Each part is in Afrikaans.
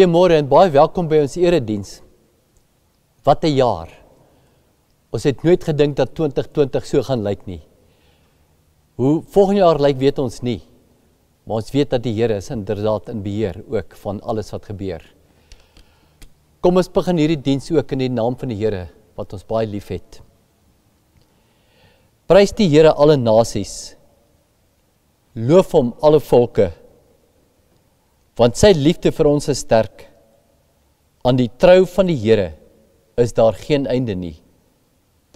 Goeiemôre en baie welkom by ons erediens. Wat 'n jaar. Ons het nooit gedink dat 2020 so gaan lyk nie. Hoe volgende jaar lyk weet ons nie. Maar ons weet dat die Here is inderdaad in beheer ook van alles wat gebeur. Kom ons begin hierdie diens ook in die naam van die Here wat ons baie liefhet. Prys die Here alle nasies. Loof hom alle volke want sy liefde vir ons is sterk. Aan die trou van die Here is daar geen einde nie.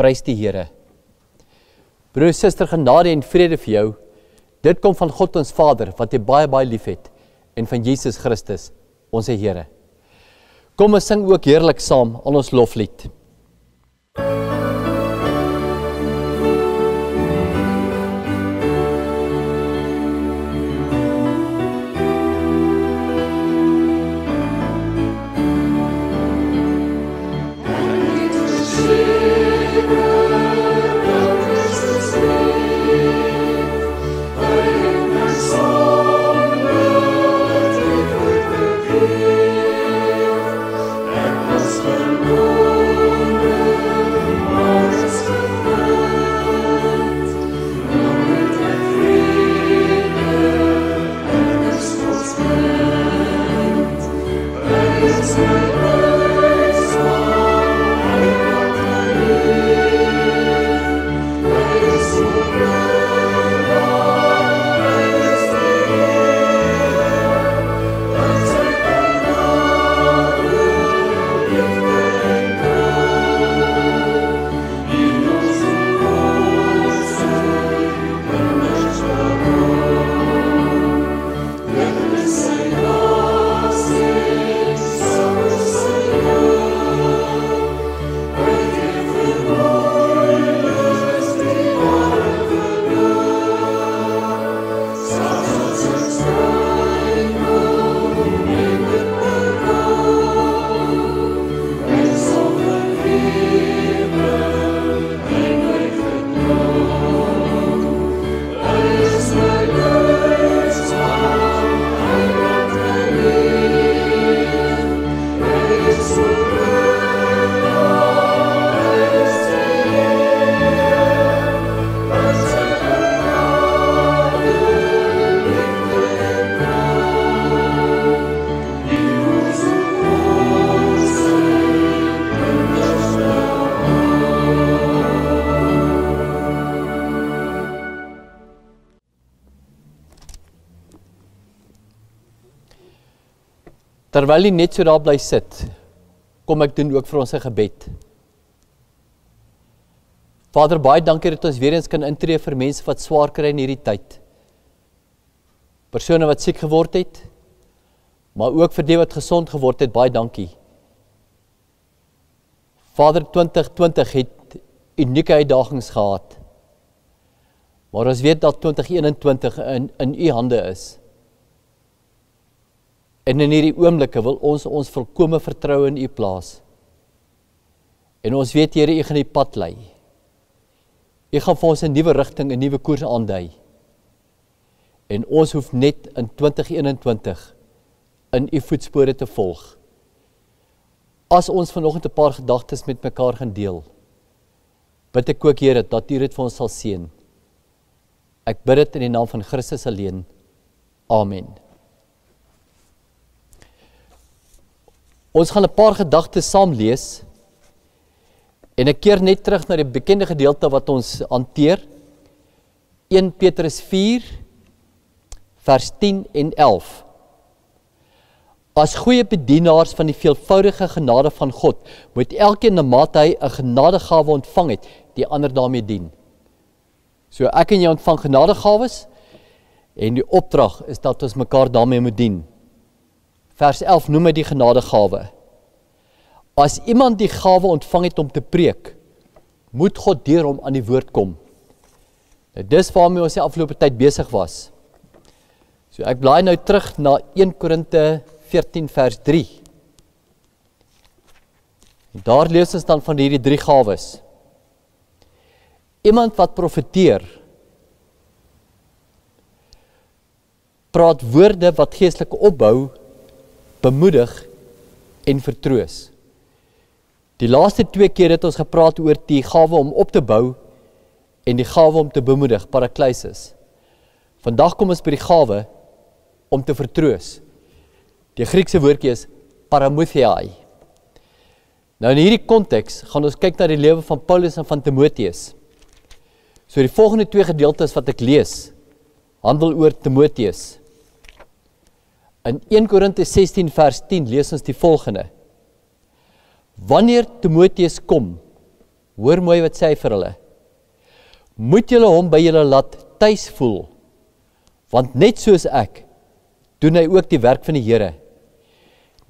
Prys die Here. Broer, suster, genade en vrede vir jou. Dit kom van God ons Vader wat jy baie baie liefhet en van Jesus Christus, ons Here. Kom ons sing ook heerlik saam al ons loflied. Terwyl hy net so daar bly sit, kom ek doen ook vir ons 'n gebed. Vader, baie dankie dat ons weer eens kan intree vir mense wat swaar kry in hierdie tyd. Persone wat siek geword het, maar ook vir die wat gesond geword het, baie dankie. Vader 2020 het unieke uitdagings gehad. Maar ons weet dat 2021 in in u hande is. En in hierdie oomblikke wil ons ons volkomme vertroue in U plaas. En ons weet Here, U gaan die pad lei. U gaan vir ons 'n nuwe rigting, 'n nuwe koers aandui. En ons hoef net in 2021 in U voetspore te volg. As ons vanoggend 'n paar gedagtes met mekaar gaan deel, bid ek ook Here dat U dit vir ons sal seën. Ek bid dit in die naam van Christus alleen. Amen. Ons gaan 'n paar gedagtes saam lees. En ek keer net terug na die bekende gedeelte wat ons hanteer. 1 Petrus 4 vers 10 en 11. As goeie bedienaars van die veelvoudige genade van God, moet elkeen na mate hy 'n genadegawe ontvang het, die ander daarmee dien. So ek en jy ontvang genadegawes en die opdrag is dat ons mekaar daarmee moet dien vers 11 noem hy die genadegawe. As iemand die gawe ontvang het om te preek, moet God deur hom aan die woord kom. Nou dis waarmee ons die afgelope tyd besig was. So ek blaai nou terug na 1 Korinte 14 vers 3. En daar lees ons dan van hierdie drie gawes. Iemand wat profeteer praat woorde wat geestelike opbou bemoedig en vertroos. Die laaste twee keer het ons gepraat oor die gawe om op te bou en die gawe om te bemoedig, parakleisis. Vandag kom ons by die gawe om te vertroos. Die Griekse woordjie is paramuthiai. Nou in hierdie konteks gaan ons kyk na die lewe van Paulus en van Timoteus. So die volgende twee gedeeltes wat ek lees, handel oor Timoteus. In 1 Korinte 16 vers 10 lees ons die volgende. Wanneer Timoteus kom, hoor mooi wat sê hy vir hulle. Moet julle hom by julle laat tuis voel. Want net soos ek doen hy ook die werk van die Here.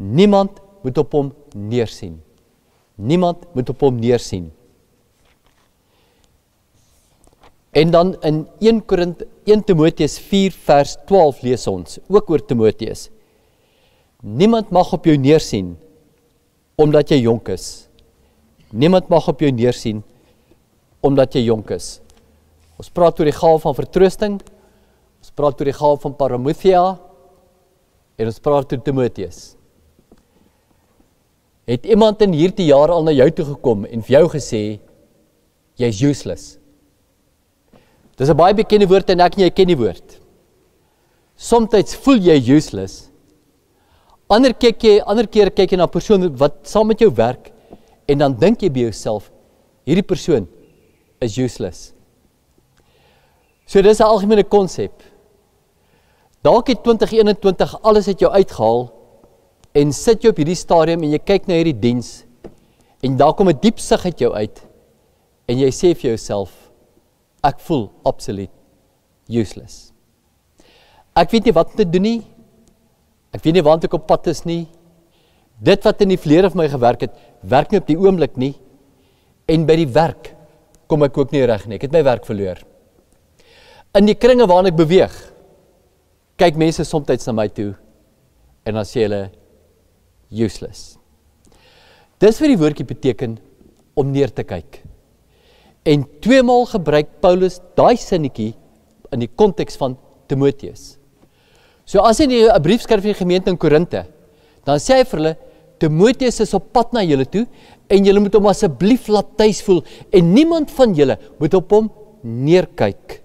Niemand moet op hom neersien. Niemand moet op hom neersien. En dan in 1 Korint 1 Timoteus 4 vers 12 lees ons ook oor Timoteus. Niemand mag op jou neersien omdat jy jonk is. Niemand mag op jou neersien omdat jy jonk is. Ons praat oor die gawe van vertroosting. Ons praat oor die gawe van paramuthia en ons praat oor Timoteus. Het iemand in hierdie jaar al na jou toe gekom en vir jou gesê jy's useless? Dis 'n baie bekende woord en ek en jy ken die woord. Somstyds voel jy useless. Ander kyk jy, ander keer kyk jy na 'n persoon wat saam met jou werk en dan dink jy by jouself, hierdie persoon is useless. So dis 'n algemene konsep. Dalk het 2021 alles uit jou uitgehaal en sit jy op hierdie stadium en jy kyk na hierdie diens en daar kom 'n diep sug uit jou uit en jy sê vir jouself Ek voel absoluut useless. Ek weet nie wat om te doen nie. Ek weet nie waartoe ek op pad is nie. Dit wat in die verlede vir my gewerk het, werk nie op die oomblik nie. En by die werk kom ek ook nie reg nie. Ek het my werk verloor. In die kringe waarna ek beweeg, kyk mense soms na my toe en dan sê hulle useless. Dis wat die woordjie beteken om neer te kyk. En twee maal gebruik Paulus daai sinnetjie in die konteks van Timoteus. So as hy 'n brief skryf aan die gemeente in Korinte, dan sê hy vir hulle Timoteus is op pad na julle toe en julle moet hom asseblief laat tuis voel en niemand van julle moet op hom neerkyk.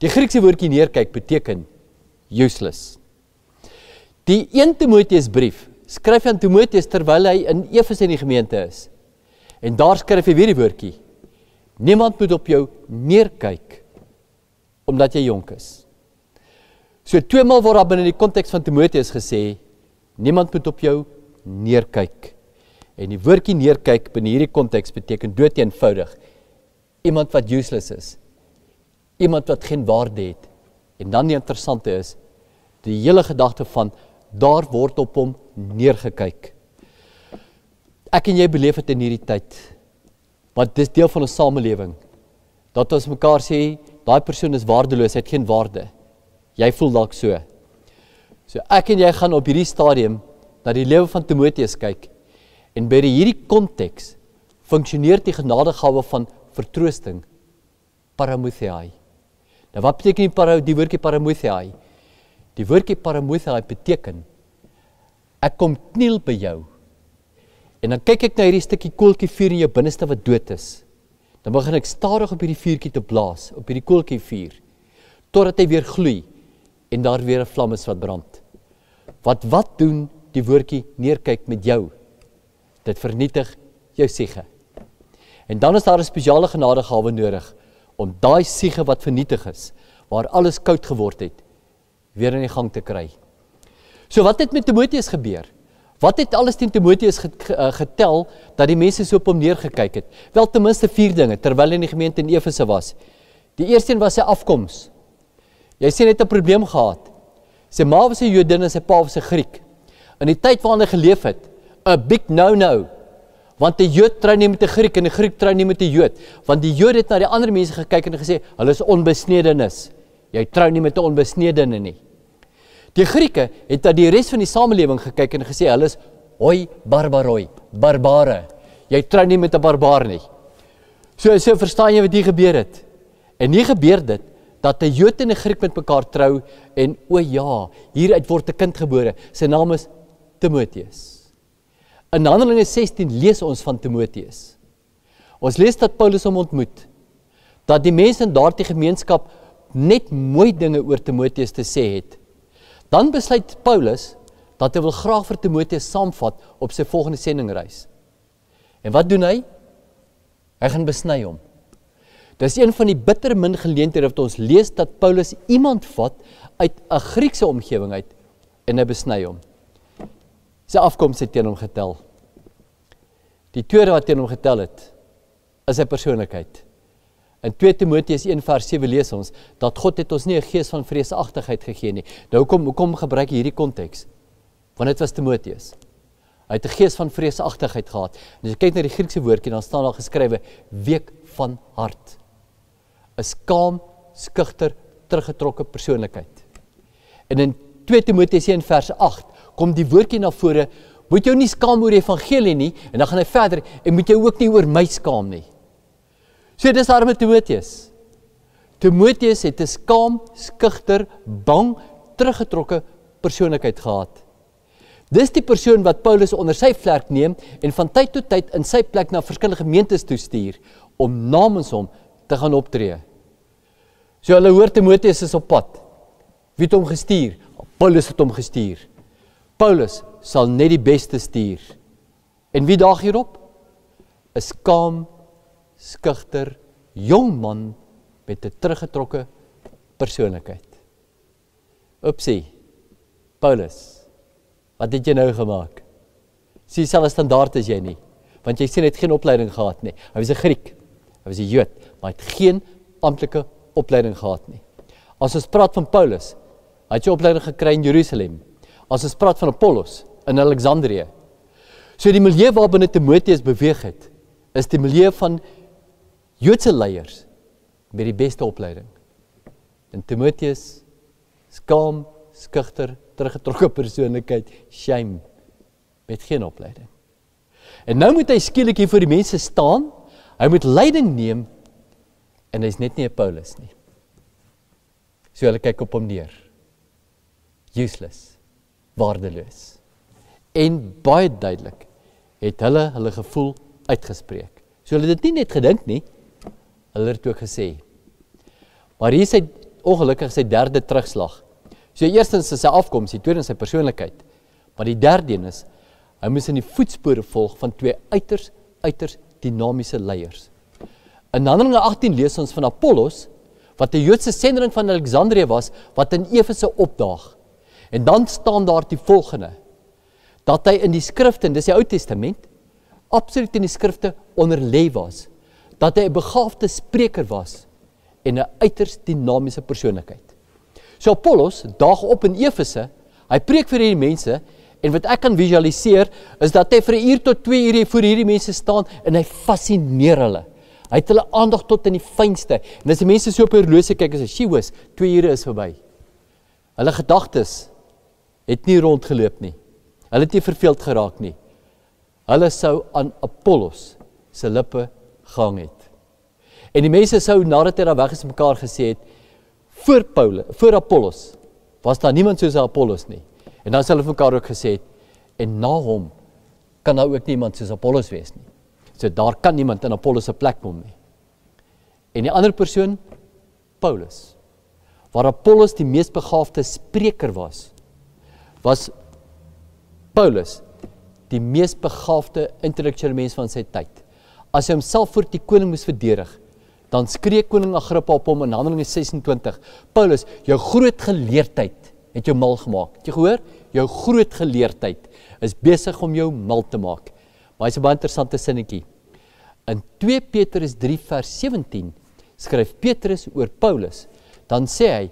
Die Griekse woordjie neerkyk beteken useless. Die 1 Timoteus brief skryf aan Timoteus terwyl hy in Efese in die gemeente is. En daar skryf hy weer die woordjie Niemand moet op jou neerkyk omdat jy jonk is. So twee maal word daar binne die konteks van Timoteus gesê, niemand moet op jou neerkyk. En die woordjie neerkyk binne hierdie konteks beteken doeteenoudig iemand wat useless is. Iemand wat geen waarde het. En dan die interessante is die hele gedagte van daar word op hom neergekyk. Ek en jy beleef dit in hierdie tyd. Want dis deel van 'n samelewing. Dat ons mekaar sê, daai persoon is waardeloos, hy het geen waarde. Jy voel dalk so. So ek en jy gaan op hierdie stadium na die lewe van Timoteus kyk en by hierdie konteks funksioneer die genadegawe van vertroosting paramuthai. Nou wat beteken die para die woordjie paramuthai? Die woordjie paramuthai beteken ek kom kniel by jou en dan kyk ek na hierdie stukkie koeltjie vuur in jou binneste wat dood is. Dan begin ek stadig op hierdie vuurtjie te blaas, op hierdie koeltjie vuur, totdat hy weer gloei en daar weer 'n vlam is wat brand. Wat wat doen die woordjie neerkyk met jou? Dit vernietig jou siege. En dan is daar 'n spesiale genadegawe nodig om daai siege wat vernietig is, waar alles koud geword het, weer in die gang te kry. So wat het met Timoteus gebeur? Wat het alles teen Timoteus eh, getel dat die mense so op hom neergekyk het? Wel ten minste vier dinge terwyl hy in die gemeente in Efese was. Die eerste een was sy afkoms. Hy sê hy het 'n probleem gehad. Sy ma was 'n Jodin en sy pa was 'n Griek. In die tyd waarin hy geleef het, 'n big no-no. Want 'n Jood trou nie met 'n Griek en 'n Griek trou nie met 'n Jood, want die Jood het na die ander mense gekyk en gesê, "Hulle is onbesnedenis. Jy trou nie met 'n onbesnedene nie." Die Grieke het na die res van die samelewing gekyk en gesê hulle is hoi barbaroi, barbare. Jy trou nie met 'n barbaar nie. So so verstaan jy wat hier gebeur het. En nie gebeur dit dat 'n Jood en 'n Griek met mekaar trou en o ja, hieruit word 'n kind gebore. Sy naam is Timoteus. In Handelinge 16 lees ons van Timoteus. Ons lees dat Paulus hom ontmoet. Dat die mense in daardie gemeenskap net mooi dinge oor Timoteus te sê het. Dan besluit Paulus dat hy wil graag vir Timoteus saamvat op sy volgende sendingreis. En wat doen hy? Hy gaan besny hom. Dis een van die bitter min geleenthede wat ons lees dat Paulus iemand vat uit 'n Griekse omgewing uit en hy besny hom. Sy afkoms het teen hom getel. Die tweede wat teen hom getel het, is sy persoonlikheid. In 2 Timoteus 1:7 lees ons dat God het ons nie 'n gees van vreesagtigheid gegee nie. Nou kom hoekom gebruik hierdie konteks? Want dit was Timoteus. Hy het 'n gees van vreesagtigheid gehad. En as jy kyk na die Griekse woordjie, dan staan daar geskrywe week van hart. 'n Skaam, skugter, teruggetrokke persoonlikheid. En in 2 Timoteus 1:8 kom die woordjie na vore, moet jou nie skaam oor die evangelie nie en dan gaan hy verder en moet jou ook nie oor my skaam nie. So dis arme Timoteus. Timoteus het 'n skaam, skugter, bang, teruggetrokke persoonlikheid gehad. Dis die persoon wat Paulus onder sy vlerk neem en van tyd tot tyd in sy plek na verskillende gemeentes toe stuur om namens hom te gaan optree. So hulle hoor Timoteus is op pad. Wie het hom gestuur? Paulus het hom gestuur. Paulus sal net die beste stuur. En wie daag hierop? 'n Skaam skugter jong man met 'n teruggetrokke persoonlikheid. Opsie. Paulus. Wat het jy nou gemaak? Sien selfs standaard is jy nie, want jy sien hy het geen opleiding gehad nie. Hy was 'n Griek. Hy was 'n Jood, maar hy het geen amptelike opleiding gehad nie. As ons praat van Paulus, hy het sy opleiding gekry in Jerusalem. As ons praat van Apollos in Alexandrië. So die milieu waarbinne Timoteus beweeg het, is die milieu van Joodse leiers met die beste opleiding. En Timoteus skaam, skugter, teruggetrokke persoonlikheid, shame met geen opleiding. En nou moet hy skielik hier vir die mense staan. Hy moet leiding neem en hy's net nie 'n Paulus nie. So hulle kyk op hom neer. Useless, waardeloos. En baie duidelik het hulle hulle gevoel uitgespreek. So hulle het dit nie net gedink nie, Hulle het ook gesê. Maar hier is hy ongelukkig sy derde terugslag. So eerstens is sy afkoms, die tweede is sy persoonlikheid. Maar die derde een is hy moes in die voetspore volg van twee uiters uiters dinamiese leiers. In Handelinge 18 lees ons van Apollos wat 'n Joodse sendeling van Alexandrië was wat in Efese opdaag. En dan staan daar die volgende dat hy in die skrifte, dis die Ou Testament, absoluut in die skrifte onder lê was dat hy 'n begaafde spreker was en 'n uiters dinamiese persoonlikheid. So Apollos daag op in Efese, hy preek vir hierdie mense en wat ek kan visualiseer is dat hy vir 'n uur tot 2 ure voor hierdie mense staan en hy fascineer hulle. Hy het hulle aandag tot in die fynste. En as die mense so op hierlose kyk as she was, 2 ure is verby. Hulle gedagtes het nie rondgeloop nie. Hulle het nie verveeld geraak nie. Hulle sou aan Apollos se lippe gehang het. En die mense sou nadat hy daar weg is mekaar gesê het voor Paulus, voor Apollos was daar niemand soos Apollos nie. En dan sê hulle mekaar ook gesê het en na hom kan daar ook niemand soos Apollos wees nie. So daar kan niemand in Apollos se plek kom nie. En die ander persoon Paulus waar Apollos die mees begaafde spreker was was Paulus die mees begaafde intellektuele mens van sy tyd as hy homself voor die koning moes verdedig, dan skree koning Agrippa op hom in Handelinge 26: "Paulus, jou groot geleerdheid het jou mal gemaak." Het jy gehoor? Jou groot geleerdheid is besig om jou mal te maak. Maar dis 'n baie interessante sinnetjie. In 2 Petrus 3 vers 17 skryf Petrus oor Paulus, dan sê hy: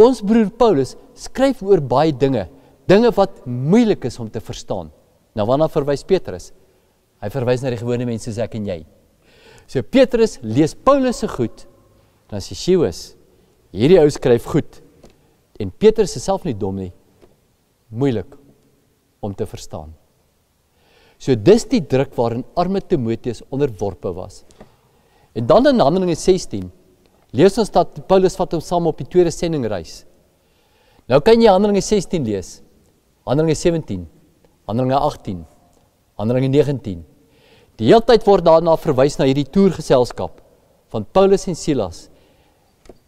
"Ons broer Paulus skryf oor baie dinge, dinge wat moeilik is om te verstaan." Nou waarna verwys Petrus? Hy verwys na die gewone mense soos ek en jy. So Petrus lees Paulus se goed, dan sê Jesus, hierdie ou skryf goed. En Petrus is self nie dom nie. Moeilik om te verstaan. So dis die druk waarin arme Timoteus onderworpe was. En dan in Handelinge 16 lees ons dat Paulus vat hom saam op die tweede sendingreis. Nou kan jy Handelinge 16 lees. Handelinge 17, Handelinge 18, Handelinge 19. Die hele tyd word daarna verwys na hierdie toergeselskap van Paulus en Silas.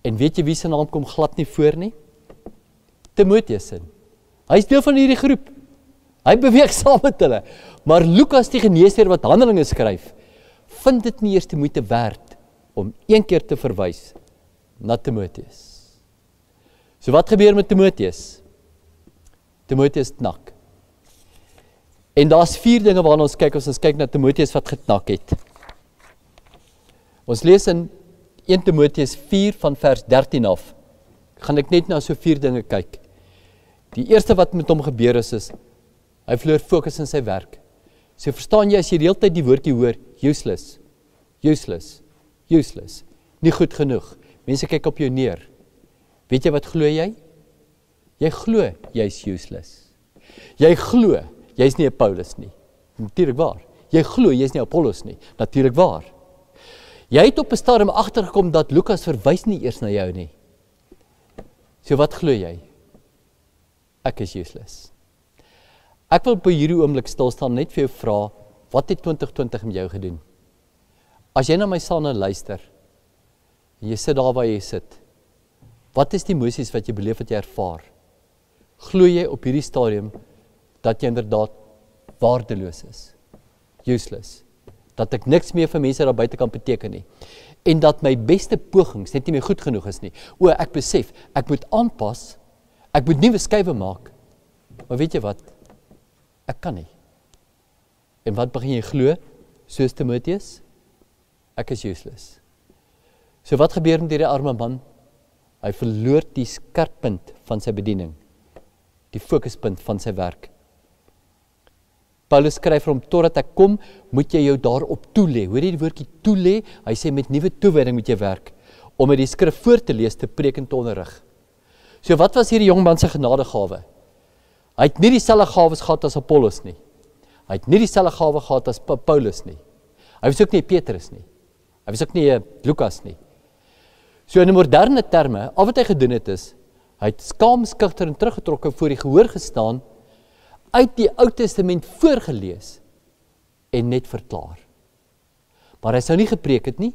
En weet jy wie se naam kom glad nie voor nie? Timoteus se. Hy's deel van hierdie groep. Hy beweeg saam met hulle. Maar Lukas die geneesheer wat Handelinge skryf, vind dit nie eers te moeite werd om een keer te verwys na Timoteus. So wat gebeur met Timoteus? Timoteus knak. En daar's vier dinge waarna ons kyk as ons kyk na Timoteus wat geknak het. Ons lees in 1 Timoteus 4 van vers 13 af. Gaan ek net na so vier dinge kyk. Die eerste wat met hom gebeur is is hy verloor fokus in sy werk. So verstaan jy as jy reeltyd die woordjie hoor useless. Useless. Useless. Nie goed genoeg. Mense kyk op jou neer. Weet jy wat glo jy? Jy glo jy's useless. Jy glo jy's nie 'n Paulus nie. Natuurlik waar. Jy glo jy's nie 'n Apollos nie. Natuurlik waar. Jy het op 'n stadium agtergekom dat Lukas verwys nie eers na jou nie. So wat glo jy? Ek is useless. Ek wil op hierdie oomblik stil staan net vir jou vra, wat het 2020 met jou gedoen? As jy na my sal nou luister en jy sit daar waar jy sit, wat is die emosies wat jy beleef wat jy ervaar? Glo jy op hierdie stadium dat jy inderdaad waardeloos is. Useless. Dat ek niks meer vir mense daar buite kan beteken nie. En dat my beste pogings net nie meer goed genoeg is nie. O, ek besef, ek moet aanpas. Ek moet nuwe skuwe maak. Maar weet jy wat? Ek kan nie. En wat begin jy glo? Soos Timoteus, ek is useless. So wat gebeur met hierdie arme man? Hy verloor die skerppunt van sy bediening. Die fokuspunt van sy werk. Paulus skryf vir hom totdat ek kom, moet jy jou daarop toelê. Hoor jy die woordjie toelê? Hy sê met nuwe toewyding moet jy werk om uit die skrif voor te lees, te preek en te onderrig. So wat was hierdie jong man se genadegawe? Hy het nie dieselfde gawes gehad as Apollos nie. Hy het nie dieselfde gawe gehad as Paulus nie. Hy was ook nie Petrus nie. Hy was ook nie eh, Lukas nie. So in moderne terme, al wat hy gedoen het is, hy het skaam skugter en teruggetrek voor die gehoor gestaan uit die Ou Testament voorgelees en net verklaar. Maar hy sou nie gepreek het nie.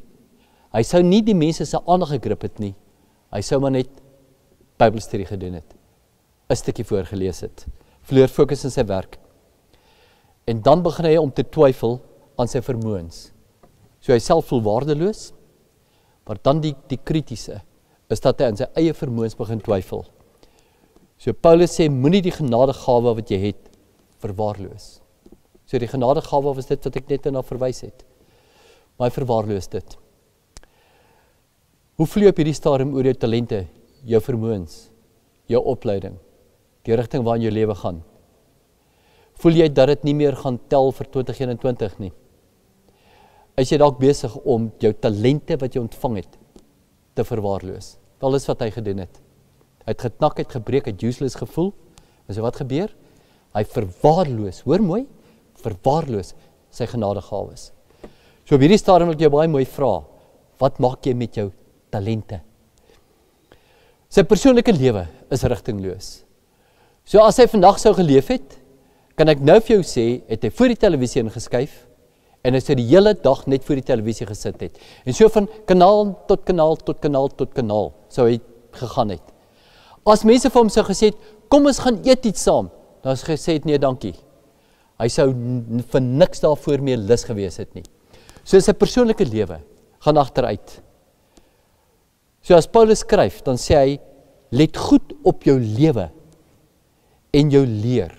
Hy sou nie die mense se aandag gegrip het nie. Hy sou maar net Bybelstudie gedoen het. 'n stukkie voorgelees het. Vleur fokus in sy werk. En dan begin hy om te twyfel aan sy vermoëns. So hy self voel waardeloos. Maar dan die die kritiese is dat hy aan sy eie vermoëns begin twyfel. So Paulus sê moenie die genadegawe wat jy het verwaarloos. So die genadegawe was dit wat ek net na verwys het. Maar hy verwaarloos dit. Hoe vlieg op hierdie stadium oor jou talente, jou vermoëns, jou opleiding, die rigting waarna jou lewe gaan? Voel jy dat dit nie meer gaan tel vir 2021 nie? Is jy dalk besig om jou talente wat jy ontvang het te verwaarloos? Wel is wat hy gedoen het. Hy het geknak, hy het gebreek, hy het useless gevoel. En so wat gebeur? Hy verwaarloos, hoor mooi, verwaarloos sy genadegawes. So op hierdie stadium wil ek jou baie mooi vra, wat maak jy met jou talente? Sy persoonlike lewe is rigtingloos. So as hy vandag sou geleef het, kan ek nou vir jou sê, het hy voor die televisie ingeskuif en hy sou die hele dag net voor die televisie gesit het. En so van kanaal tot kanaal tot kanaal tot kanaal sou hy gegaan het. As mense vir hom sou gesê het, kom ons gaan eet iets saam, dan het gesê het nee dankie. Hy sou vir niks daarvoor meer lus gewees het nie. So sy persoonlike lewe gaan agteruit. So as Paulus skryf, dan sê hy let goed op jou lewe en jou leer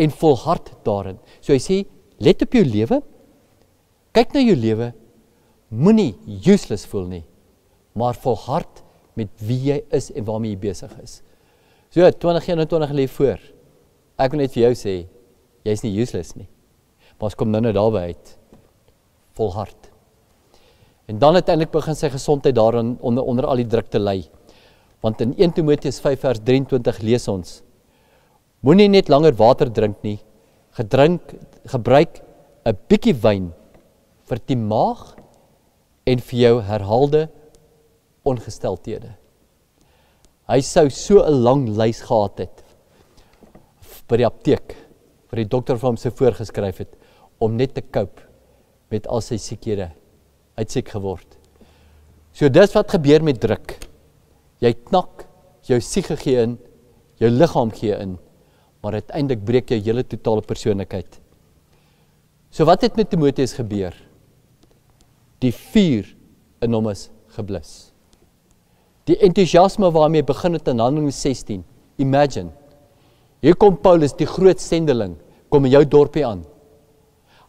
en volhard daarin. So hy sê let op jou lewe. Kyk na jou lewe. Moenie useless voel nie, maar volhard met wie jy is en waarmee jy besig is. So 2021 lê voor. Ek wil net vir jou sê, jy's nie useless nie. Maar as kom nou net daarby uit volhard. En dan het eintlik begin sy gesondheid daarin onder onder al die druk te lê. Want in 1 Timoteus 5 vers 23 lees ons: Moenie net langer water drink nie. Gedrink gebruik 'n bietjie wyn vir die maag en vir jou herhaalde ongesteldhede. Hy sou so 'n lang lys gehad het by die apteek wat die dokter vir hom se voorgeskryf het om net te koop met al sy siekhede uitsiek geword. So dis wat gebeur met druk. Jy knak jou siek gegee in, jou liggaam gee in, maar uiteindelik breek jy hele totale persoonlikheid. So wat het met Timoteus gebeur? Die vuur in hom is geblus. Die entoesiasme waarmee begin het in Handelinge 16. Imagine. Hier kom Paulus, die groot sendeling, kom in jou dorpie aan.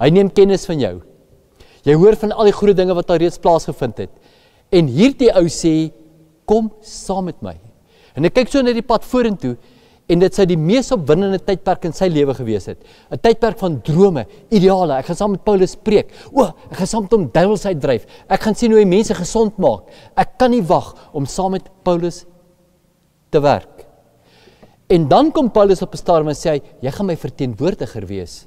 Hy neem kennis van jou. Jy hoor van al die groot dinge wat al reeds plaasgevind het. En hierdie ou sê, "Kom saam met my." En ek kyk so na die pad vorentoe en dit sou die mees opwindende tydperk in sy lewe gewees het. 'n Tydperk van drome, ideale. Ek gaan saam met Paulus preek. O, ek gaan saam met hom duiwels uitdryf. Ek gaan sien hoe hy mense gesond maak. Ek kan nie wag om saam met Paulus te werk. En dan kom Paulus op 'n stadium en sê hy, jy gaan my verteenwoordiger wees.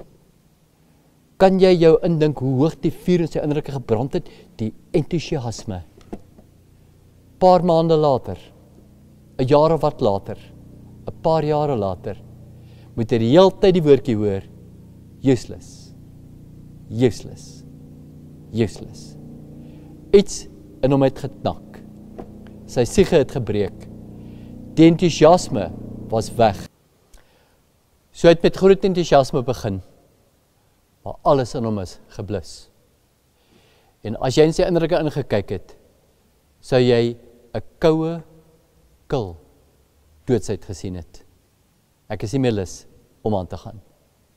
Kan jy jou indink hoe hoog die vuur in sy innerlike gebrand het, die entoesiasme. Paar maande later, 'n jaar of wat later, 'n paar jare later, moet hy die hele tyd die woordjie hoor, useless. Useless. Useless. Dit in hom het geknak. Sy siege het gebreek. Die entoesiasme was weg. So het met groot entoesiasme begin. Maar alles in hom is geblus. En as jy in sy innerlike ingekyk het, sou jy 'n koue kil doodsheid gesien het. Ek is nie meer lus om aan te gaan.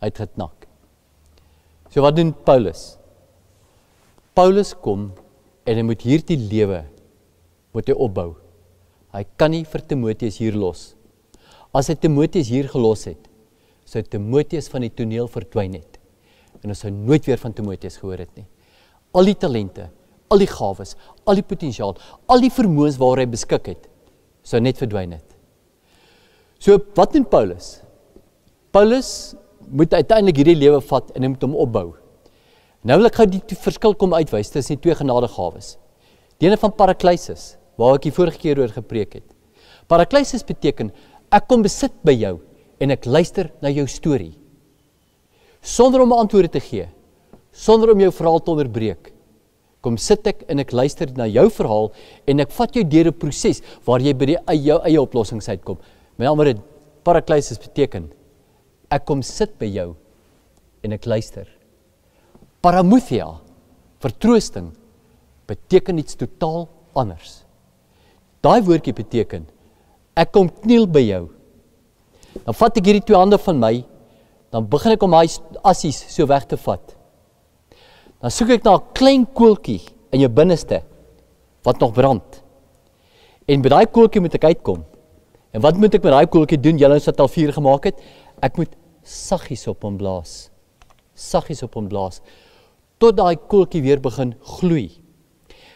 Hy het geknak. So wat doen Paulus? Paulus kom en hy moet hierdie lewe moet hy opbou. Hy kan nie vir Timoteus hier los nie As hy Timoteus hier gelos het, sou Timoteus van die toneel verdwyn het en ons sou nooit weer van Timoteus gehoor het nie. Al die talente, al die gawes, al die potensiaal, al die vermoëns waar hy beskik het, sou net verdwyn het. So wat doen Paulus? Paulus moet uiteindelik hierdie lewe vat en hy moet hom opbou. Nou wil ek gou die verskil kom uitwys tussen die twee genadegawes. Die ene van parakleisis, waar ek die vorige keer oor gepreek het. Parakleisis beteken ek kom besit by jou en ek luister na jou storie. Sonder om antwoorde te gee, sonder om jou verhaal te onderbreek, kom sit ek en ek luister na jou verhaal en ek vat jou deur 'n proses waar jy by die jou eie oplossings uitkom. My ander parakleisis beteken ek kom sit by jou en ek luister. Paramuthia, vertroosting, beteken iets totaal anders. Daai woordjie beteken ek kom kniel by jou. Dan vat ek hierdie twee hande van my, dan begin ek om my assies so weg te vat. Dan soek ek na 'n klein koeltjie in jou binneste wat nog brand. En by daai koeltjie moet ek uitkom. En wat moet ek met daai koeltjie doen? Julle het al vuur gemaak het. Ek moet saggies op hom blaas. Saggies op hom blaas tot daai koeltjie weer begin gloei.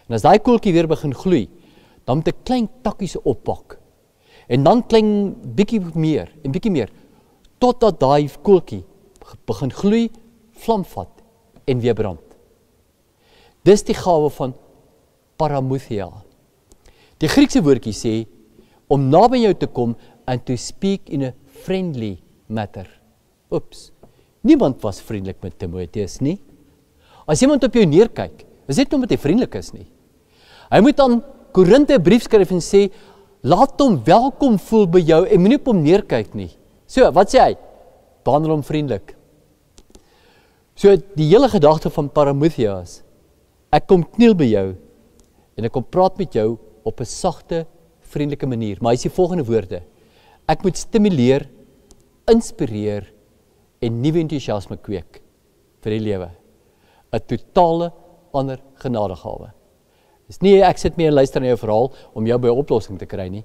En as daai koeltjie weer begin gloei, dan moet ek klein takkies oppak En dan klink bietjie meer en bietjie meer totdat daai koeltjie begin gloei, vlam vat en weer brand. Dis die gawe van paramuthia. Die Griekse woordjie sê om naby jou te kom and to speak in a friendly matter. Oeps. Niemand was vriendelik met Timoteus nie. As iemand op jou neerkyk, is dit nie omdat hy vriendelik is nie. Hy moet aan Korinte 'n brief skryf en sê Laat hom welkom voel by jou en moenie op hom neerkyk nie. So, wat sê hy? Behandel hom vriendelik. So die hele gedagte van Paramuthias. Ek kom kniel by jou en ek kom praat met jou op 'n sagte, vriendelike manier. Maar hy sê volgende woorde: Ek moet stimuleer, inspireer en nuwe entoesiasme kweek vir die lewe. 'n Totale ander genadegawe. Dis nie ek sit mee en luister na jou verhaal om jou by 'n oplossing te kry nie.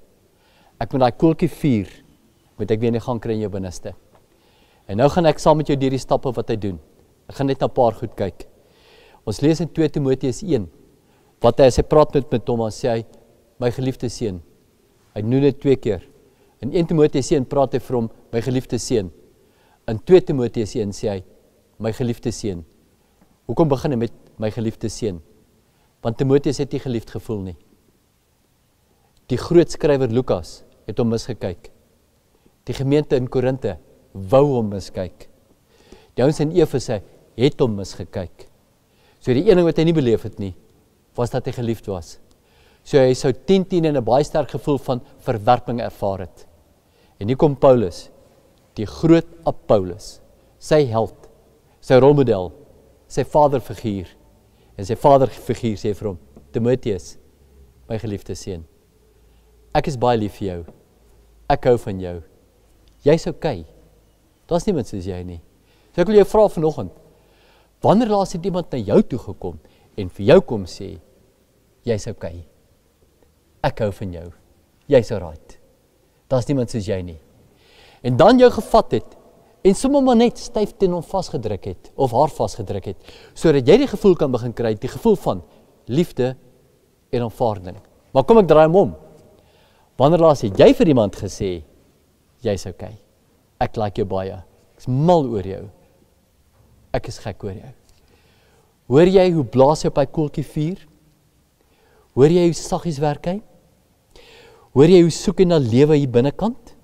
Ek moet daai koeltjie vuur moet ek weer in gang kry in jou binneste. En nou gaan ek saam met jou deur die stappe wat hy doen. Ek gaan net na 'n paar goed kyk. Ons lees in 2 Timoteus 1 wat hy as hy praat met met Thomas sê hy my geliefde seun. Hy noem dit twee keer. In 1 Timoteus 1 praat hy vir hom my geliefde seun. In 2 Timoteus 1 sê hy my geliefde seun. Hoekom begin hy met my geliefde seun? want Timoteus het nie geliefd gevoel nie. Die groot skrywer Lukas het hom misgekyk. Die gemeente in Korinte wou hom miskyk. Jouns en Efese het hom misgekyk. So die een ding wat hy nie beleef het nie, was dat hy geliefd was. So hy sou 10 10 in 'n baie sterk gevoel van verwerping ervaar het. En hier kom Paulus, die groot Apollos, sy held, sy rolmodel, sy vaderfiguur. En sy vader figuur sê vir hom: "Timoteus, my geliefde seun. Ek is baie lief vir jou. Ek hou van jou. Jy's okay. Daar's niemand soos jy nie." So ek wil jou vra vanoggend, wanneer laas het iemand na jou toe gekom en vir jou kom sê: "Jy's okay. Ek hou van jou. Jy's alright." Daar's niemand soos jy nie. En dan jou gevat het en sommer maar net styf teen hom vasgedruk het of haar vasgedruk het sodat jy die gevoel kan begin kry die gevoel van liefde en aanvaarding maar kom ek draai hom om wanneer laas het jy vir iemand gesê jy's okay ek like jou baie ek's mal oor jou ek is gek oor jou hoor jy hoe blaas hy op hy koeltjie vuur hoor jy hoe saggies werk hy hoor jy hoe soek hy na lewe hier binnekant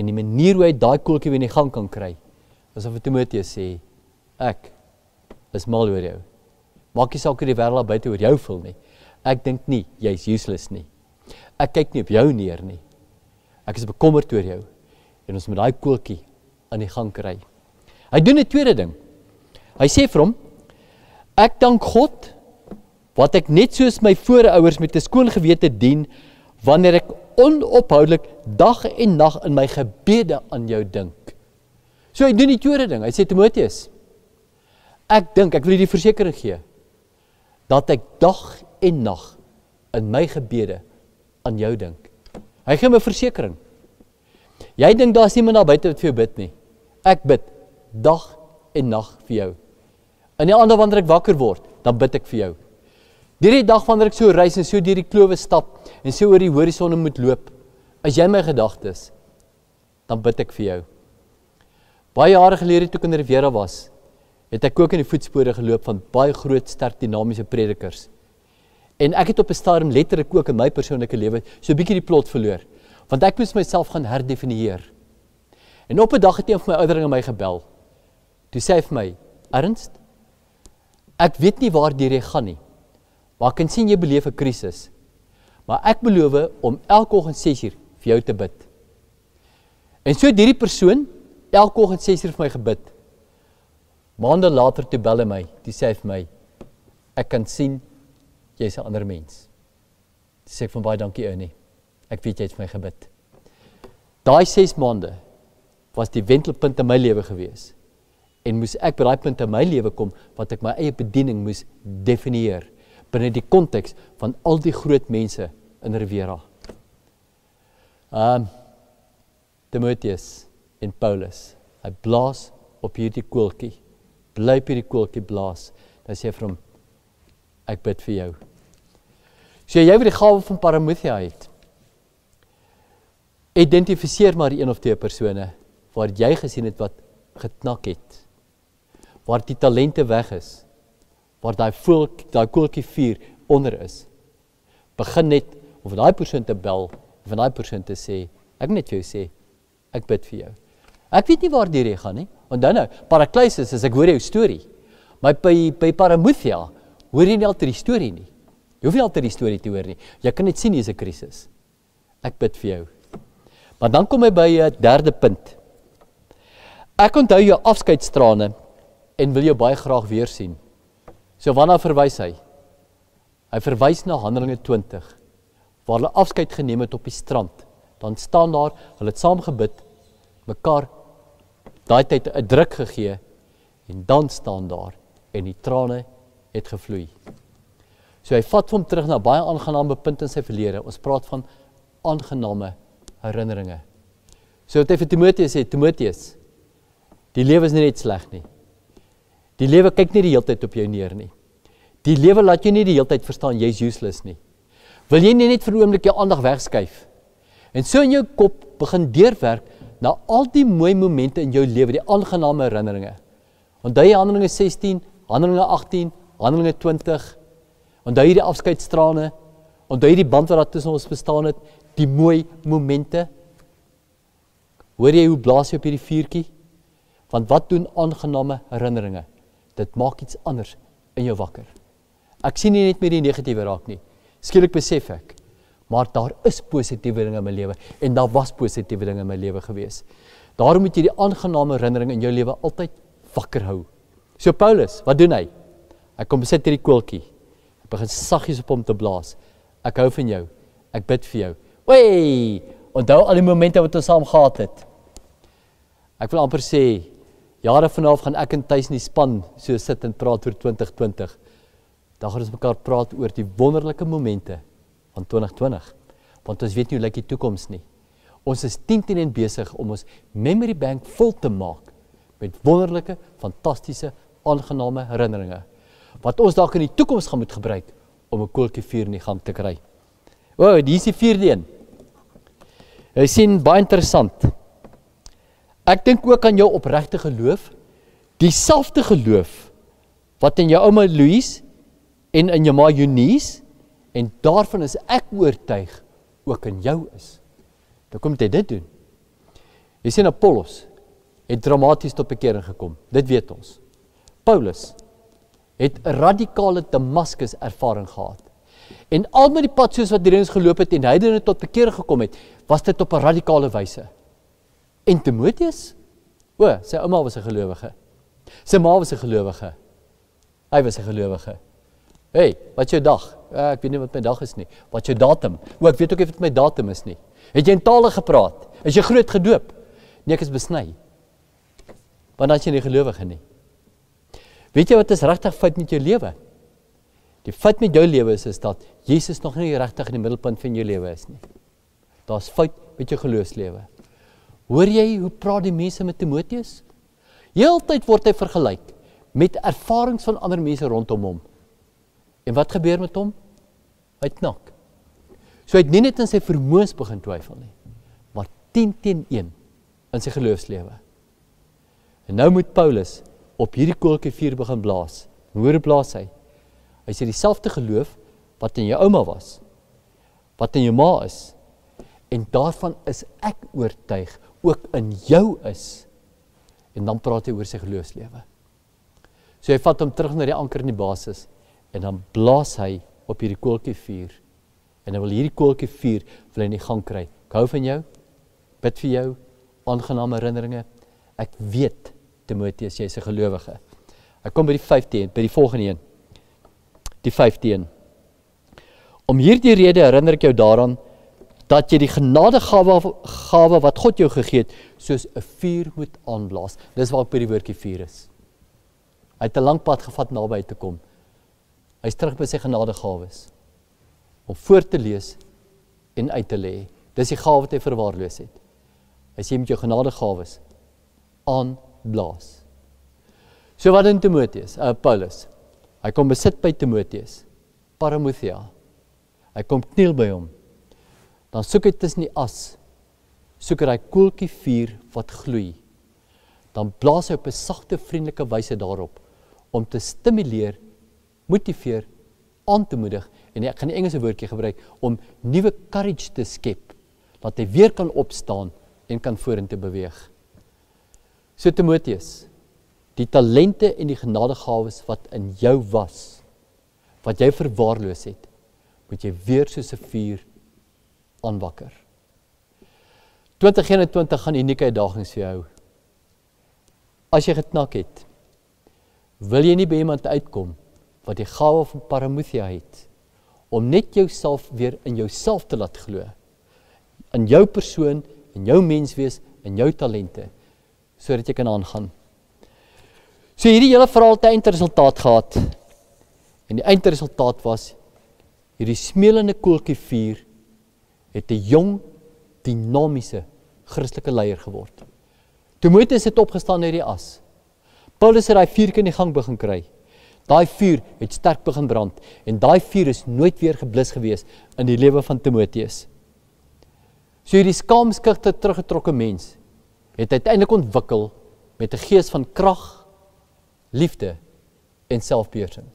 en die manier hoe hy daai koeltjie weer in die gang kan kry. Asof vir Timoteus sê ek is mal oor jou. Maak nie saak hoe die wêreld daar buite oor jou voel nie. Ek dink nie jy's useless nie. Ek kyk nie op jou neer nie. Ek is bekommerd oor jou en ons moet daai koeltjie aan die gang kry. Hy doen 'n tweede ding. Hy sê vir hom ek dank God wat ek net soos my voorouers met 'n skoon gewete dien wanneer ek onophoudelik dag en nag in my gebede aan jou dink. So hy doen die tweede ding. Hy sê Timoteus, ek dink, ek wil hierdie versekering gee dat ek dag en nag in my gebede aan jou dink. Hy gee my versekering. Jy dink daar's iemand daar buite wat vir jou bid nie. Ek bid dag en nag vir jou. In die aande wanneer ek wakker word, dan bid ek vir jou. Hierdie dag wanneer ek so reis en so deur die klowe stap en so oor die horisonne moet loop, as jy my gedagtes, dan bid ek vir jou. Baie jare gelede toe ek in die Riviera was, het ek ook in die voetspore geloop van baie groot sterk dinamiese predikers. En ek het op 'n stadium letterlik ook in my persoonlike lewe so 'n bietjie die plot verloor, want ek moes myself gaan herdefinieer. En op 'n dag het een van my ouderlinge my gebel. Toe sê hy vir my: "Ernst, ek weet nie waar jy gaan nie." Maar ek kan sien jy beleef 'n krisis. Maar ek beloof om elke oggend 6uur vir jou te bid. En so het hierdie persoon elke oggend 6uur vir my gebid. Maande later toe bel hy my, toe sê hy vir my: "Ek kan sien jy's 'n ander mens." Toe sê ek van baie dankie ou nee. Ek weet jy het vir my gebid. Daai 6 maande was die wendelpunt in my lewe gewees. En moes ek by daai punt in my lewe kom wat ek my eie bediening moes definieer binne die konteks van al die groot mense in Rivera. Um Timoteus en Paulus. Hy blaas op hierdie koeltjie. Bly op hierdie koeltjie blaas. Dan sê hy vir hom ek bid vir jou. So jy het die gawe van paramoetia het. Identifiseer maar een of twee persone waar jy gesien het wat geknak het. Waar die talente weg is waar daai volk, daai koeltjie vuur onder is. Begin net om vir daai persoon te bel, om vir daai persoon te sê, ek net vir jou sê, ek bid vir jou. Ek weet nie waar dit hier gaan nie. Onthou nou, Parakleisus as ek hoor jou storie. My by by Paramuthia, hoor jy nie al ter die storie nie. Jy hoef nie al ter die storie te hoor nie. Jy kan net sien hier's 'n krisis. Ek bid vir jou. Maar dan kom hy by 'n eh, derde punt. Ek onthou jou afskeidstrane en wil jou baie graag weer sien. So waarna verwys hy? Hy verwys na Handelinge 20 waar hulle afskeid geneem het op die strand. Dan staan daar, hulle het saam gebid, mekaar daai tyd 'n druk gegee en dan staan daar en die trane het gevloei. So hy vat hom terug na baie aangename punte in sy verlede. Ons praat van aangename herinneringe. So dit het Timoteus sê, Timoteus, die lewe is nie net sleg nie. Die lewe kyk nie die hele tyd op jou neer nie. Die lewe laat jou nie die hele tyd verstaan jy's useless nie. Wil jy nie net vir 'n oomblik jou aandag wegskuif en so in jou kop begin deurwerk na al die mooi momente in jou lewe, die aangename herinneringe. Onthou jy Handelinge 16, Handelinge 18, Handelinge 20. Onthou jy die afskeidstrane? Onthou jy die band wat daar tussen ons bestaan het, die mooi momente? Hoor jy hoe blaas jy op hierdie vuurtjie? Want wat doen aangename herinneringe? dit maak iets anders in jou wakker. Ek sien nie net meer die negatiewe raak nie. Skielik besef ek, maar daar is positiewe dinge in my lewe en daar was positiewe dinge in my lewe gewees. Daarom moet jy die aangename herinnering in jou lewe altyd wakker hou. So Paulus, wat doen hy? Hy kom besit hierdie koeltjie. Hy begin saggies op hom te blaas. Ek hou van jou. Ek bid vir jou. Oei! Onthou al die momente wat ons saam gehad het. Ek wil amper sê jare vanaf gaan ek en Tuis in die span so sit en praat oor 2020. Dan gaan ons mekaar praat oor die wonderlike momente van 2020. Want ons weet nie hoe lyk die toekoms nie. Ons is 10 teen 1 besig om ons memory bank vol te maak met wonderlike, fantastiese, aangename herinneringe wat ons dalk in die toekoms gaan moet gebruik om 'n koeltjie vuur in die gang te kry. O, oh, hier is die 4de een. Hy sien baie interessant. Ek dink ook aan jou opregte geloof, dieselfde geloof wat in jou ouma Louise en in jou ma Eunice en daarvan is ek oortuig ook in jou is. Dan nou kom jy dit doen. Jy sien Apollos het dramaties tot bekering gekom. Dit weet ons. Paulus het 'n radikale Damaskus ervaring gehad. En al met die pad soos wat hierdens geloop het en heidene tot bekering gekom het, was dit op 'n radikale wyse. En Timoteus? O, sy ouma was 'n gelowige. Sy ma was 'n gelowige. Hy was 'n gelowige. Hey, wat jou dag? Uh, ek weet nie wat my dag is nie. Wat jou datum? O, ek weet ook nie wat my datum is nie. Het jy in tale gepraat? Is jy groot gedoop? Nee, ek is besny. Want as jy nie gelowige nie. Weet jy wat is regtig fout met jou lewe? Die fout met jou lewe is is dat Jesus nog nie regtig in die middelpunt van jou lewe is nie. Daar's fout met jou geloofslewe. Hoor jy hoe praat die mense met Timoteus? Heeltyd word hy vergelyk met ervarings van ander mense rondom hom. En wat gebeur met hom? Hy knak. So hy het nie net in sy vermoëns begin twyfel nie, maar 10 teen 1 in sy geloofslewe. En nou moet Paulus op hierdie koeltjie vuur begin blaas. Hoor blaas hy? Hy sê dieselfde geloof wat in jou ouma was, wat in jou ma is. En daarvan is ek oortuig ook in jou is en dan praat hy oor sy geloofslewe. So hy vat hom terug na die anker in die basis en dan blaas hy op hierdie koeltjie vuur en hy wil hierdie koeltjie vuur wil hy in die gang kry. Ek hou van jou. Bid vir jou. Aangename herinneringe. Ek weet Timoteus, jy's 'n gelowige. Ek kom by die 15, by die volgende een. Die 15. Om hierdie rede herinner ek jou daaraan dat jy die genadegawe gawe wat God jou gegee het soos 'n vuur moet aanblaas. Dis waar ek by die woordjie vuur is. Hy het 'n lank pad gevat naby te kom. Hy's terug by sy genadegawes om voor te lees en uit te lê. Dis die gawe wat hy verwaarloos het. As jy met jou genadegawes aanblaas. So wat in Timoteus, uh, Paulus. Hy kom besit by Timoteus. Paramothia. Hy kom kniel by hom dan soek hy tussen die as soek hy koeltjie vuur wat gloei dan blaas hy op 'n sagte vriendelike wyse daarop om te stimuleer motiveer aan te moedig en ek gaan 'n Engelse woordjie gebruik om nuwe courage te skep dat hy weer kan opstaan en kan vorentoe beweeg so Timoteus die talente en die genadegawes wat in jou was wat jy verwaarloos het moet jy weer soos 'n vuur aanwakker. 2021 gaan unieke uitdagings vir jou. As jy geknak het, wil jy nie by iemand uitkom wat die gawe van paramoesia het om net jouself weer in jouself te laat glo. In jou persoon, in jou menswees, in jou talente sodat jy kan aangaan. So hierdie hele verhaal het 'n eindresultaat gehad. En die eindresultaat was hierdie smeelende koeltjie vuur het 'n jong dinamiese Christelike leier geword. Timoteus het opgestaan uit die as. Paulus het daai vuurkie in die gang begin kry. Daai vuur het sterk begin brand en daai vuur is nooit weer geblus gewees in die lewe van Timoteus. So hierdie skaamskigte teruggetrokke mens het uiteindelik ontwikkel met 'n gees van krag, liefde en selfbeheersing.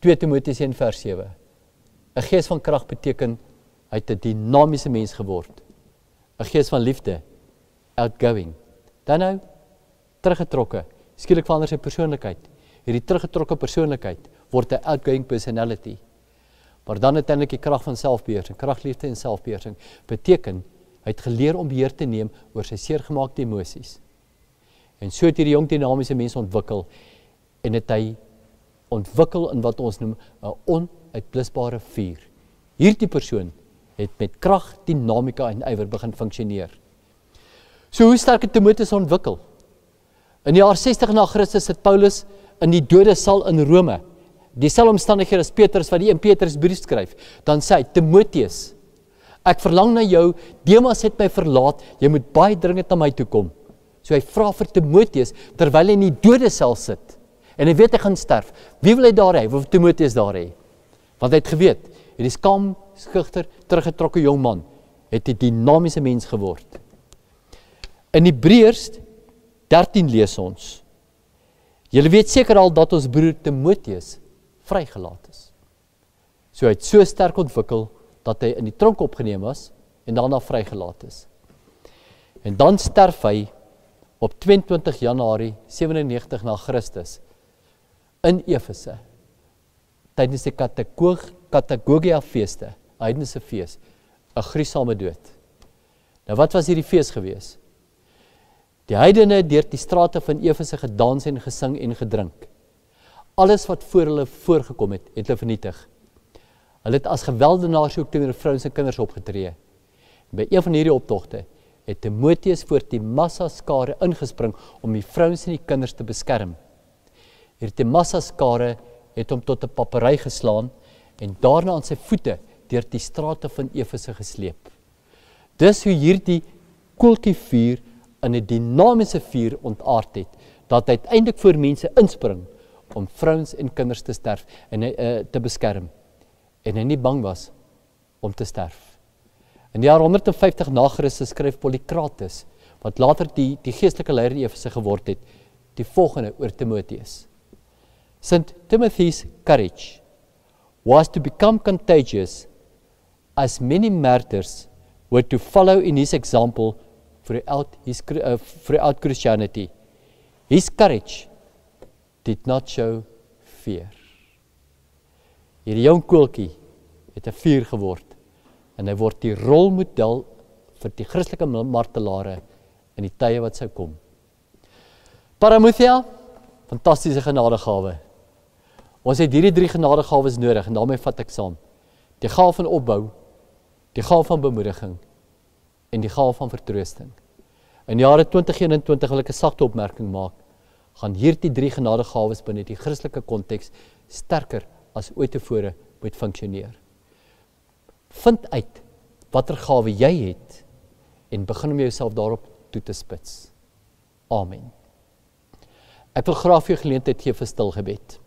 2 Timoteus 1:7. 'n Gees van krag beteken Hy het 'n dinamiese mens geword. 'n Gees van liefde, outgoing. Dan nou teruggetrokke, skielik verander sy persoonlikheid. Hierdie teruggetrokke persoonlikheid word 'n outgoing personality. Maar dan uiteindelik die krag van selfbeheersing, kragliefde en selfbeheersing beteken hy het geleer om beheer te neem oor sy seergemaakte emosies. En so het hierdie jong dinamiese mens ontwikkel en het hy ontwikkel in wat ons noem 'n onuitblusbare vuur. Hierdie persoon het met krag, dinamika en ywer begin funksioneer. So hoe sterk het Timoteus ontwikkel? In die jaar 60 na Christus het Paulus in die dodesal in Rome. Dieselfde omstandighede as Petrus wat die 1 Petrus brief skryf, dan sê hy Timoteus, ek verlang na jou, Demas het my verlaat, jy moet baie dringend na my toe kom. So hy vra vir Timoteus terwyl hy in die dodesal sit en hy weet hy gaan sterf. Wie wil hy daar hê? Wil Timoteus daar hê? Want hy het geweet, hierdie skam skugter, teruggetrokke jong man het 'n dinamiese mens geword. In Hebreërs 13 lees ons: Julle weet seker al dat ons broer Timoteus vrygelaat is. So hy het so sterk ontwikkel dat hy in die tronk opgeneem was en daarna vrygelaat is. En dan sterf hy op 22 Januarie 97 na Christus in Efese tydens die katakoog katagogia feeste heidense fees, 'n gruisame dood. Nou wat was hierdie fees gewees? Die heidene het deur die strate van Efese gedans en gesing en gedrink. Alles wat voor hulle voorgekom het, het hulle vernietig. Hulle het as gewelddenaars ook teenoor vrouens en kinders opgetree. En by een van hierdie optogte het Timoteus voor die massa skare ingespring om die vrouens en die kinders te beskerm. Hierdie massa skare het hom tot 'n papery geslaan en daarna aan sy voete deur die strate van Efese gesleep. Dis hoe hierdie koeltjie vuur in 'n dinamiese vuur ontaard het dat uiteindelik vir mense inspring om vrouens en kinders te sterf en uh, te beskerm en hy nie bang was om te sterf. In die jaar 150 na Christus skryf Polikrates wat later die die geestelike leier in Efese geword het, die volgende oor Timoteus. St Timothy's courage was to become contagious as many martyrs were to follow in his example throughout his uh, throughout Christianity, his courage did not show fear. Hierdie jong koeltjie het 'n vuur geword en hy word die rolmodel vir die Christelike martelare in die tye wat sou kom. Paramuthia, fantastiese genadegawe. Ons het hierdie drie genadegawes nodig en daarmee vat ek saam. Die gawe van opbou, die gaaf van bemoediging en die gaaf van vertroosting. In jare 2021 wil ek 'n sagte opmerking maak. Gaan hierdie drie genadegawes binne die Christelike konteks sterker as ooit tevore moet funksioneer. Vind uit watter gawe jy het en begin om jouself daarop toe te spits. Amen. Ek wil graag vir geleentheid gee vir stilgebed.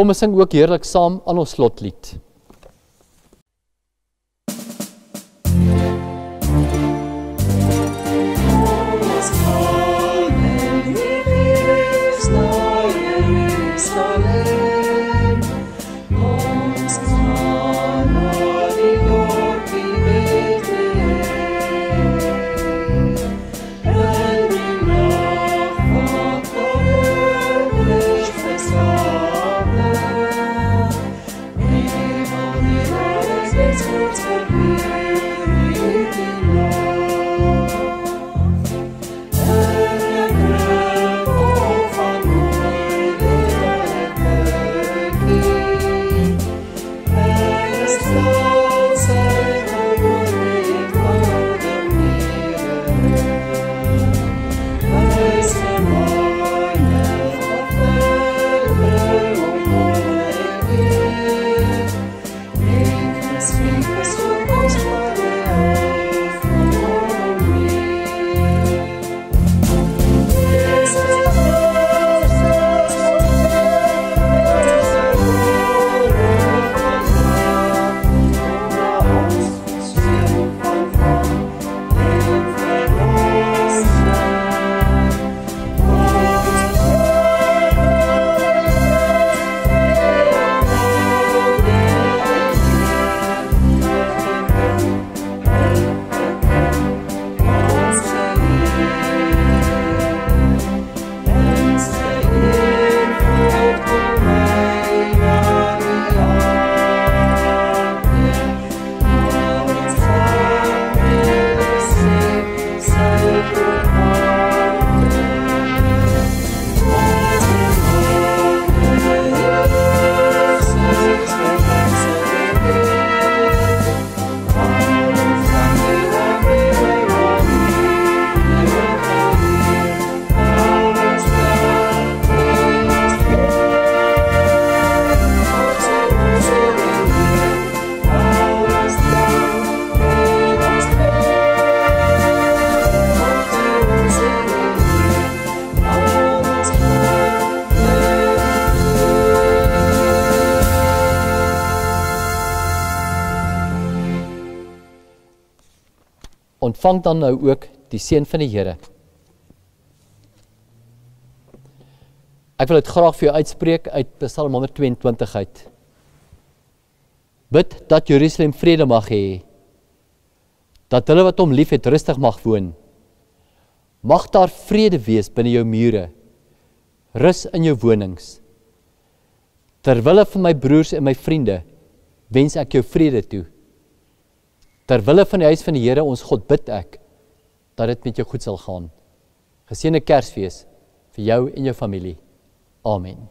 Kom ons sing ook heerlik saam al ons slotlied. ontvang dan nou ook die seën van die Here. Ek wil dit graag vir jou uitspreek uit Psalm 122 uit. Bid dat Jerusalem vrede mag hê. Dat hulle wat hom liefhet rustig mag woon. Mag daar vrede wees binne jou mure. Rus in jou wonings. Terwille van my broers en my vriende, wens ek jou vrede toe ter wille van die huis van die Here ons God bid ek dat dit met jou goed sal gaan. Geseënde Kersfees vir jou en jou familie. Amen.